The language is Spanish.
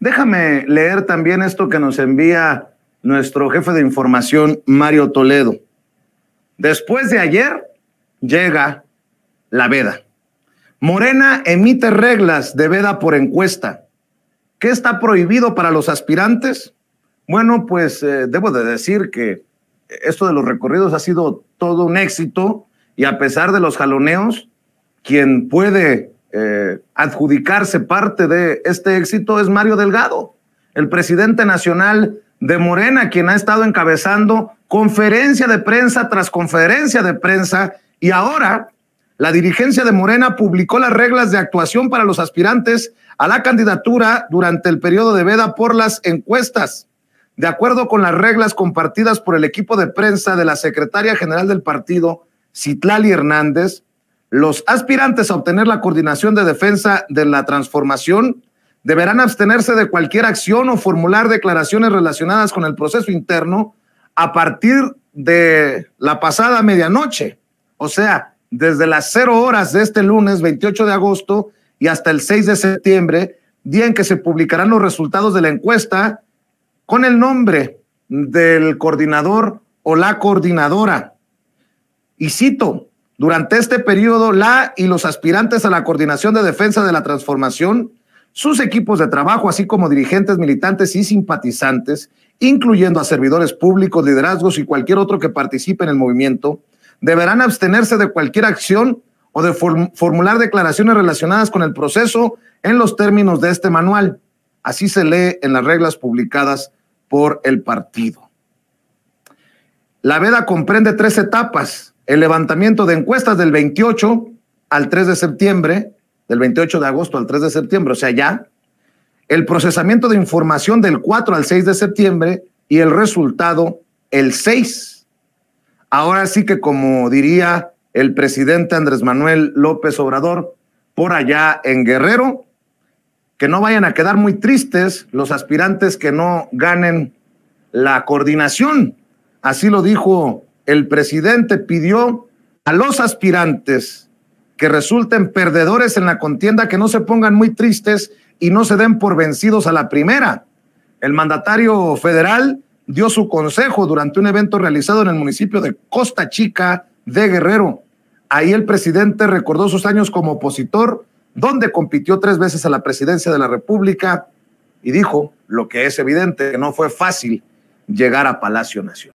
déjame leer también esto que nos envía nuestro jefe de información, Mario Toledo. Después de ayer llega la veda. Morena emite reglas de veda por encuesta. ¿Qué está prohibido para los aspirantes? Bueno, pues eh, debo de decir que esto de los recorridos ha sido todo un éxito y a pesar de los jaloneos, quien puede eh, adjudicarse parte de este éxito es Mario Delgado, el presidente nacional de Morena, quien ha estado encabezando conferencia de prensa tras conferencia de prensa y ahora la dirigencia de Morena publicó las reglas de actuación para los aspirantes a la candidatura durante el periodo de veda por las encuestas. De acuerdo con las reglas compartidas por el equipo de prensa de la secretaria general del partido, Citlali Hernández, los aspirantes a obtener la coordinación de defensa de la transformación deberán abstenerse de cualquier acción o formular declaraciones relacionadas con el proceso interno a partir de la pasada medianoche, o sea, desde las cero horas de este lunes 28 de agosto y hasta el 6 de septiembre, día en que se publicarán los resultados de la encuesta con el nombre del coordinador o la coordinadora. Y cito, durante este periodo, la y los aspirantes a la Coordinación de Defensa de la Transformación, sus equipos de trabajo, así como dirigentes, militantes y simpatizantes, incluyendo a servidores públicos, liderazgos y cualquier otro que participe en el movimiento, deberán abstenerse de cualquier acción o de formular declaraciones relacionadas con el proceso en los términos de este manual. Así se lee en las reglas publicadas por el partido. La veda comprende tres etapas el levantamiento de encuestas del 28 al 3 de septiembre, del 28 de agosto al 3 de septiembre, o sea, ya, el procesamiento de información del 4 al 6 de septiembre y el resultado el 6. Ahora sí que como diría el presidente Andrés Manuel López Obrador, por allá en Guerrero, que no vayan a quedar muy tristes los aspirantes que no ganen la coordinación. Así lo dijo el presidente pidió a los aspirantes que resulten perdedores en la contienda que no se pongan muy tristes y no se den por vencidos a la primera. El mandatario federal dio su consejo durante un evento realizado en el municipio de Costa Chica de Guerrero. Ahí el presidente recordó sus años como opositor, donde compitió tres veces a la presidencia de la República y dijo, lo que es evidente, que no fue fácil llegar a Palacio Nacional.